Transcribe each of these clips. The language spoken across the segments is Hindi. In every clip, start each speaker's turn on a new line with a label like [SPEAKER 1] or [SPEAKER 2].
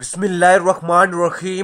[SPEAKER 1] बिस्मिल्लाम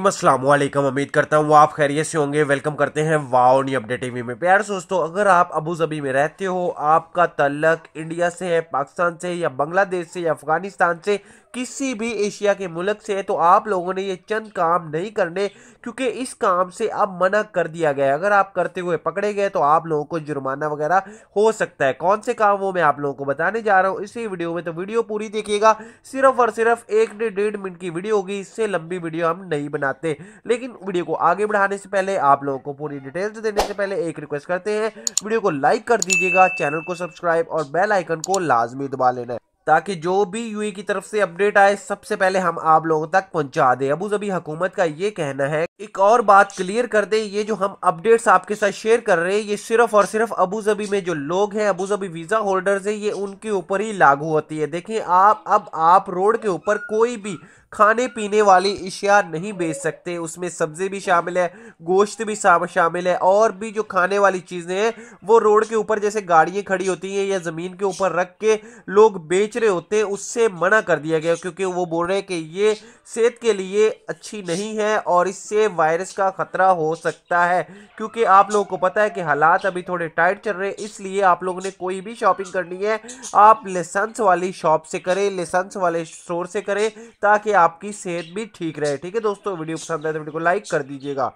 [SPEAKER 1] अस्सलाम वालेकुम उम्मीद करता हूँ आप खैरियत से होंगे वेलकम करते हैं वाओनी अपडेट टीवी में प्यार दोस्तों अगर आप अबू धाबी में रहते हो आपका तल्लक इंडिया से है पाकिस्तान से या बांग्लादेश से या अफगानिस्तान से किसी भी एशिया के मुल्क से है तो आप लोगों ने ये चंद काम नहीं करने क्योंकि इस काम से अब मना कर दिया गया है अगर आप करते हुए पकड़े गए तो आप लोगों को जुर्माना वगैरह हो सकता है कौन से काम वो मैं आप लोगों को बताने जा रहा हूँ इसी वीडियो में तो वीडियो पूरी देखिएगा सिर्फ और सिर्फ एक डेढ़ मिनट की वीडियो होगी इससे लंबी वीडियो हम नहीं बनाते लेकिन वीडियो को आगे बढ़ाने से पहले आप लोगों को पूरी डिटेल्स देने से पहले एक रिक्वेस्ट करते हैं वीडियो को लाइक कर दीजिएगा चैनल को सब्सक्राइब और बेल आइकन को लाजमी दबा लेना ताकि जो भी यूए की तरफ से अपडेट आए सबसे पहले हम आप लोगों तक पहुंचा दें अबू जबी हुकूमत का ये कहना है एक और बात क्लियर कर दें ये जो हम अपडेट्स आपके साथ शेयर कर रहे हैं ये सिर्फ और सिर्फ अबू जबी में जो लोग हैं अबू जबी वीज़ा होल्डर्स हैं ये उनके ऊपर ही लागू होती है देखिए आप अब आप रोड के ऊपर कोई भी खाने पीने वाली अशिया नहीं बेच सकते उसमें सब्ज़ी भी शामिल है गोश्त भी शामिल है और भी जो खाने वाली चीज़ें हैं वो रोड के ऊपर जैसे गाड़ियाँ खड़ी होती हैं या ज़मीन के ऊपर रख के लोग बेच रहे होते उससे मना कर दिया गया क्योंकि वो बोल रहे हैं कि ये सेहत के लिए अच्छी नहीं है और इससे वायरस का ख़तरा हो सकता है क्योंकि आप लोगों को पता है कि हालात अभी थोड़े टाइट चल रहे हैं इसलिए आप लोगों ने कोई भी शॉपिंग करनी है आप लेसेंस वाली शॉप से करें लेसेंस वाले स्टोर से करें ताकि आपकी सेहत भी ठीक रहे ठीक है दोस्तों वीडियो पसंद आए तो वीडियो को लाइक कर दीजिएगा